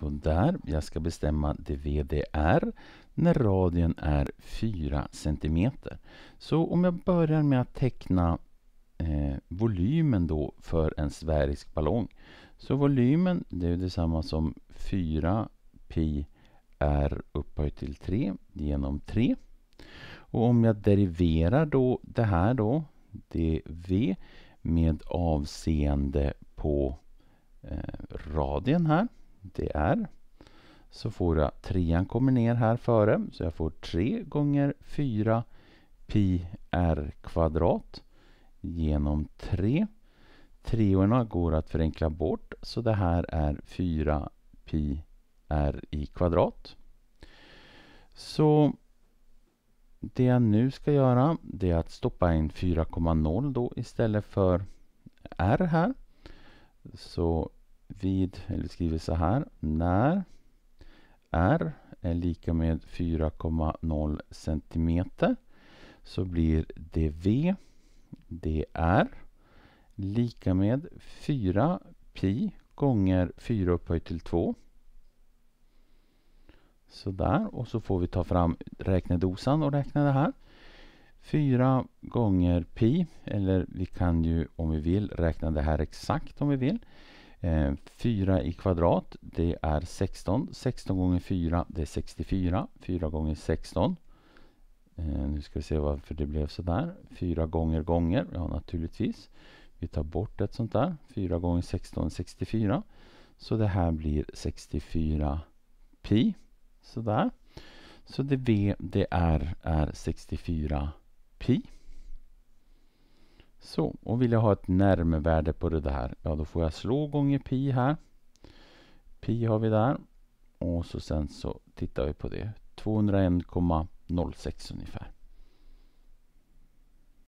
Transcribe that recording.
Sådär, jag ska bestämma DVDR när radien är 4 cm. Så om jag börjar med att teckna eh, volymen då för en sfärisk ballong. Så volymen, det är detsamma som 4 pi r upphöjt till 3 genom 3. Och om jag deriverar då det här då, dv, med avseende på eh, radien här det är. Så får jag trean kommer ner här före. Så jag får 3 gånger 4 pi r kvadrat genom 3. Treorna går att förenkla bort så det här är 4 pi r i kvadrat. Så det jag nu ska göra det är att stoppa in 4,0 då istället för r här. Så vid, eller skriver så här, när R är lika med 4,0 cm så blir dv dr lika med 4 pi gånger 4 upphöjt till 2. Sådär, och så får vi ta fram räknedosan och räkna det här. 4 gånger pi, eller vi kan ju om vi vill räkna det här exakt om vi vill. 4 eh, i kvadrat, det är 16. 16 gånger 4, det är 64. 4 gånger 16. Eh, nu ska vi se varför det blev så där. 4 gånger gånger, ja naturligtvis. Vi tar bort ett sånt där. 4 gånger 16 är 64. Så det här blir 64 pi. Sådär. Så det V, det är, är 64 pi. Så, och vill jag ha ett närmevärde på det där, ja då får jag slå gånger pi här. Pi har vi där. Och så sen så tittar vi på det. 201,06 ungefär.